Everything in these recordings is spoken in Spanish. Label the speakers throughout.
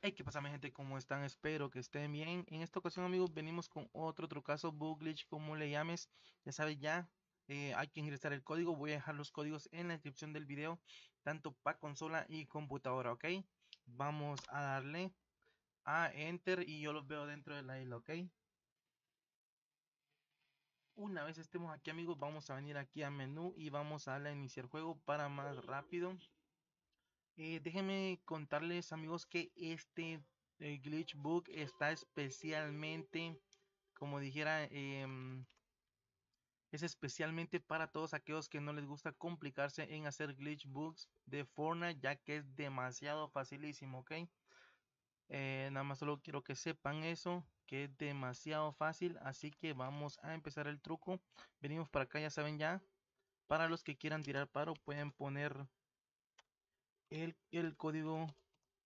Speaker 1: Hey, ¿qué pasa mi gente? ¿Cómo están? Espero que estén bien. En esta ocasión amigos venimos con otro trocaso, bug glitch, como le llames. Ya sabes ya, eh, hay que ingresar el código. Voy a dejar los códigos en la descripción del video, tanto para consola y computadora, ¿ok? Vamos a darle a Enter y yo los veo dentro de la ¿ok? Una vez estemos aquí amigos, vamos a venir aquí a menú y vamos a darle a iniciar juego para más rápido. Eh, déjenme contarles amigos que este eh, glitch book está especialmente, como dijera, em, es especialmente para todos aquellos que no les gusta complicarse en hacer glitch books de Fortnite, ya que es demasiado facilísimo, ¿ok? Eh, nada más solo quiero que sepan eso, que es demasiado fácil, así que vamos a empezar el truco. Venimos para acá, ya saben ya. Para los que quieran tirar paro, pueden poner el, código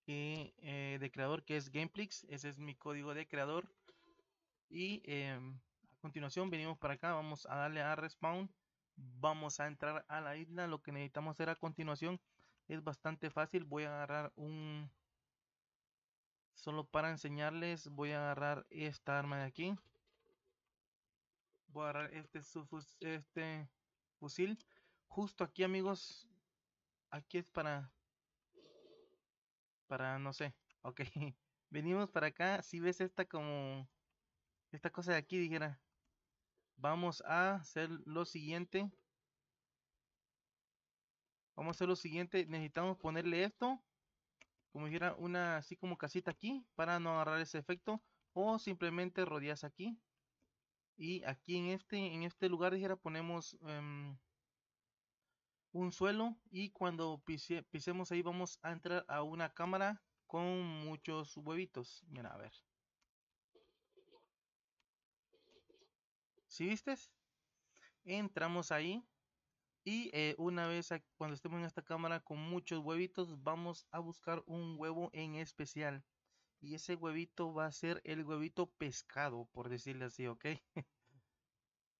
Speaker 1: eh, de creador que es Gameplix. Ese es mi código de creador. Y em, a continuación venimos para acá. Vamos a darle a respawn. Vamos a entrar a la isla. Lo que necesitamos hacer a continuación es bastante fácil. Voy a agarrar un... Solo para enseñarles voy a agarrar esta arma de aquí. Voy a agarrar este, este fusil. Justo aquí amigos. Aquí es para para, no sé, ok. Venimos para acá, si ves esta como, esta cosa de aquí, dijera, vamos a hacer lo siguiente. Vamos a hacer lo siguiente, necesitamos ponerle esto, como dijera, una así como casita aquí, para no agarrar ese efecto, o simplemente rodeas aquí. Y aquí en este, en este lugar, dijera, ponemos... Em, un suelo y cuando pisemos ahí vamos a entrar a una cámara con muchos huevitos. Mira, a ver. Si viste Entramos ahí y eh, una vez cuando estemos en esta cámara con muchos huevitos vamos a buscar un huevo en especial. Y ese huevito va a ser el huevito pescado, por decirle así, ¿ok?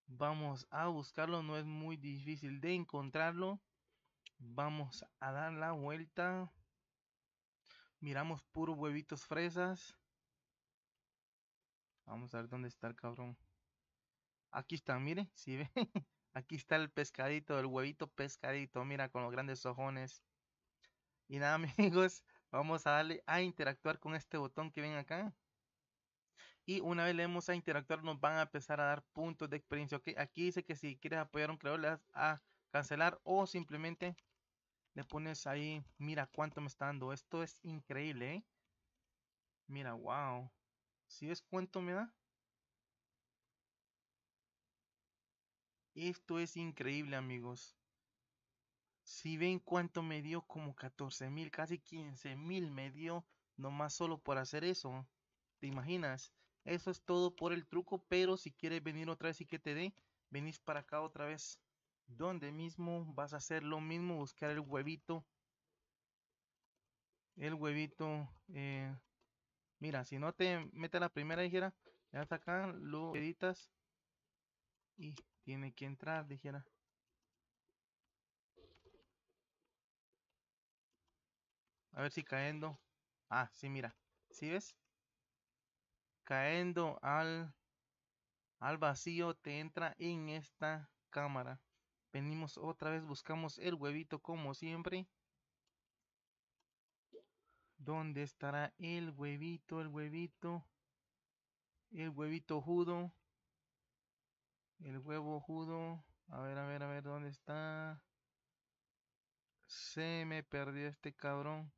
Speaker 1: Vamos a buscarlo, no es muy difícil de encontrarlo. Vamos a dar la vuelta. Miramos puro huevitos fresas. Vamos a ver dónde está el cabrón. Aquí está, mire, si ¿sí ven. Aquí está el pescadito, el huevito pescadito, mira, con los grandes ojones. Y nada, amigos, vamos a darle a interactuar con este botón que ven acá. Y una vez le hemos a interactuar, nos van a empezar a dar puntos de experiencia. aquí dice que si quieres apoyar a un creador, le das a cancelar o simplemente le pones ahí, mira cuánto me está dando. Esto es increíble, ¿eh? Mira, wow. Si ves cuánto me da. Esto es increíble, amigos. Si ven cuánto me dio, como 14 mil, casi 15 mil me dio, nomás solo por hacer eso. ¿Te imaginas? Eso es todo por el truco, pero si quieres venir otra vez y que te dé, venís para acá otra vez. Donde mismo vas a hacer lo mismo, buscar el huevito. El huevito. Eh, mira, si no te mete la primera dijera, ya hasta acá, lo editas. Y tiene que entrar, dijera. A ver si cayendo. Ah, sí, mira. ¿Sí ves? Caendo al, al vacío te entra en esta cámara. Venimos otra vez, buscamos el huevito como siempre. ¿Dónde estará el huevito, el huevito? El huevito judo. El huevo judo. A ver, a ver, a ver, ¿dónde está? Se me perdió este cabrón.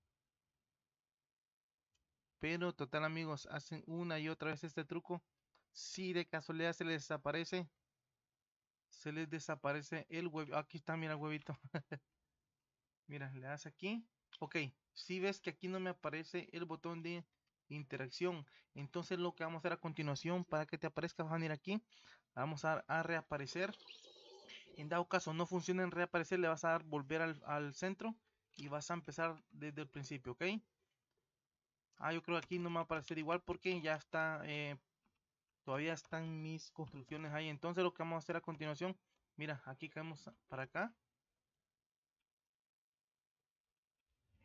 Speaker 1: Pero total amigos, hacen una y otra vez este truco. Si de casualidad se les desaparece, se les desaparece el huevo. Aquí está, mira el huevito. mira, le das aquí. Ok, si ves que aquí no me aparece el botón de interacción. Entonces lo que vamos a hacer a continuación para que te aparezca, vas a venir aquí. Vamos a, reaparecer. En dado caso no funciona en reaparecer, le vas a dar volver al centro y vas a empezar desde el principio, ¿ok? Ah, yo creo que aquí no me va a aparecer igual porque ya está, eh, todavía están mis construcciones ahí. Entonces lo que vamos a hacer a continuación, mira, aquí caemos para acá.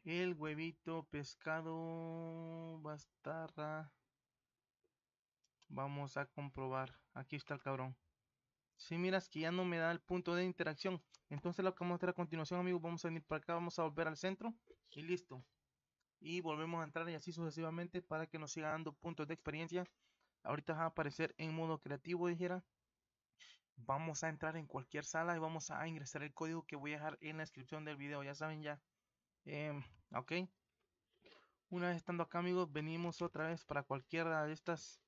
Speaker 1: El huevito, pescado, bastarra. Vamos a comprobar. Aquí está el cabrón. Si miras que ya no me da el punto de interacción. Entonces lo que vamos a hacer a continuación, amigos, vamos a venir para acá, vamos a volver al centro y listo y volvemos a entrar y así sucesivamente para que nos siga dando puntos de experiencia. Ahorita va a aparecer en modo creativo, dijera. Vamos a entrar en cualquier sala y vamos a ingresar el código que voy a dejar en la descripción del video, ya saben ya. Em, ok. Una vez estando acá amigos, venimos otra vez para cualquiera de estas.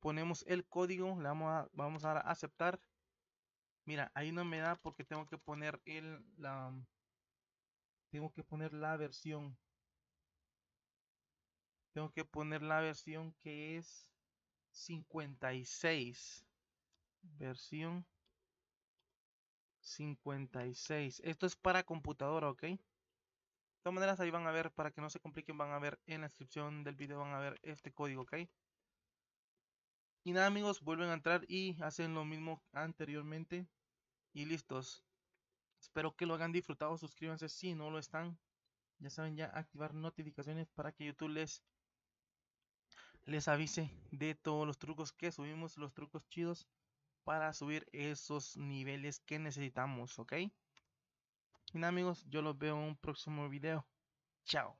Speaker 1: Ponemos el código, le vamos a, vamos a aceptar. Mira, ahí no me da porque tengo que poner el, la, tengo que poner la versión. Tengo que poner la versión que es 56. Versión 56. Esto es para computadora, ¿ok? De todas maneras, ahí van a ver, para que no se compliquen, van a ver en la descripción del video, van a ver este código, ¿ok? Y nada amigos, vuelven a entrar y hacen lo mismo anteriormente. Y listos. Espero que lo hayan disfrutado. Suscríbanse si no lo están. Ya saben, ya activar notificaciones para que YouTube les, les avise de todos los trucos que subimos, los trucos chidos para subir esos niveles que necesitamos, ¿ok? Y nada amigos, yo los veo en un próximo video. Chao.